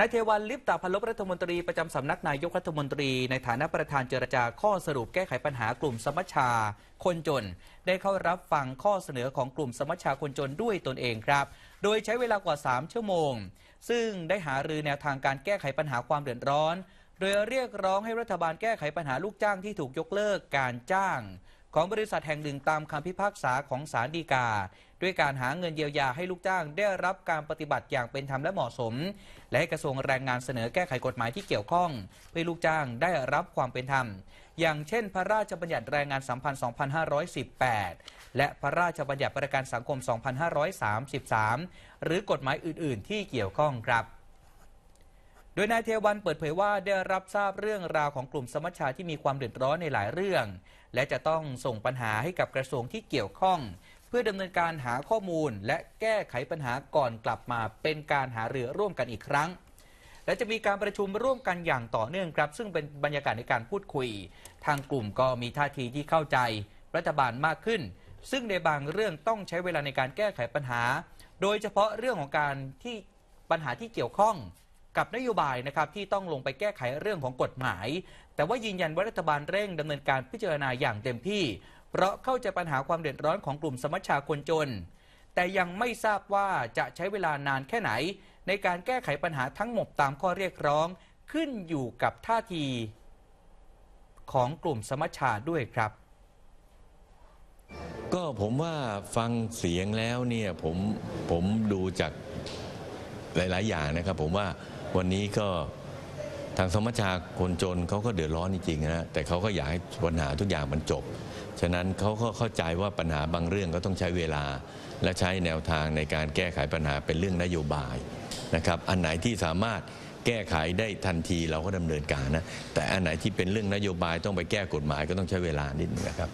นายเทวันลิปตาพลบรัฐมนตรีประจำสำนักนายกรัฐมนตรีในฐานะประธานเจรจาข้อสรุปแก้ไขปัญหากลุ่มสมัชชา คนจน ได้เข้ารับฟังข้อเสนอของกลุ่มสมัชชาคนจนด้วยตนเองครับโดยใช้เวลากว่า3ชั่วโมง ซึ่งได้หารือแนวทางการแก้ไขปัญหาความเดือดร้อน โดยเรียกร้องให้รัฐบาลแก้ไขปัญหาลูกจ้างที่ถูกยกเลิกการจ้างของบริษัทแห่งหนึ่งตามคำพิพากษาของศาลฎีกา ด้วยการหาเงินเยียวยาให้ลูกจ้างได้รับการปฏิบัติอย่างเป็นธรรมและเหมาะสม และให้กระทรวงแรงงานเสนอแก้ไขกฎหมายที่เกี่ยวข้องเพื่อลูกจ้างได้รับความเป็นธรรมอย่างเช่นพระราชบัญญัติแรงงานสัมพันธ์2518 และพระราชบัญญัติประกันสังคม 2533 หรือกฎหมายอื่น ๆ ที่เกี่ยวข้องครับดยนายเทวันเปิดเผยว่าได้รับทราบเรื่องราวของกลุ่มสมัชชาที่มีความเดือดร้อนในหลายเรื่อง และจะต้องส่งปัญหาให้กับกระทรวงที่เกี่ยวข้อง เพื่อดำเนินการหาข้อมูลและแก้ไขปัญหาก่อนกลับมาเป็นการหาเรือร่วมกันอีกครั้ง และจะมีการประชุมร่วมกันอย่างต่อเนื่องครับซึ่งเป็นบรรยากาศในการพูดคุย ทางกลุ่มก็มีท่าทีที่เข้าใจ รัฐบาลมากขึ้น ซึ่งในบางเรื่องต้องใช้เวลาในการแก้ไขปัญหา โดยเฉพาะเรื่องของการที่ปัญหาที่เกี่ยวข้องกับนโยบายนะครับที่ต้องลงไปแก้ไขเรื่องของกฎหมาย แต่ว่ายืนยันว่ารัฐบาลเร่งดำเนินการพิจารณาอย่างเต็มที่ เพราะเข้าใจปัญหาความเดือดร้อนของกลุ่มสมัชชาคนจน แต่ยังไม่ทราบว่าจะใช้เวลานานแค่ไหน ในการแก้ไขปัญหาทั้งหมดตามข้อเรียกร้องขึ้นอยู่กับท่าทีของกลุ่มสมัชชาด้วยครับ ก็ผมว่าฟังเสียงแล้วเนี่ยผมผมดูจากหลาย ๆ อย่างนะครับ ผมว่าวันนี้ก็ทางสมัชชาคนจนเขาก็เดือดร้อนจริงๆนะแต่เขาก็อยากให้ปัญหาทุกอย่างมันจบ ฉะนั้นเขาก็เข้าใจว่าปัญหาบางเรื่องก็ต้องใช้เวลา และใช้แนวทางในการแก้ไขปัญหาเป็นเรื่องนโยบาย นะครับ อันไหนที่สามารถแก้ไขได้ทันทีเราก็ดำเนินการนะแต่อันไหนที่เป็นเรื่องนโยบายต้องไปแก้กฎหมายก็ต้องใช้เวลานิดนึงนะครับ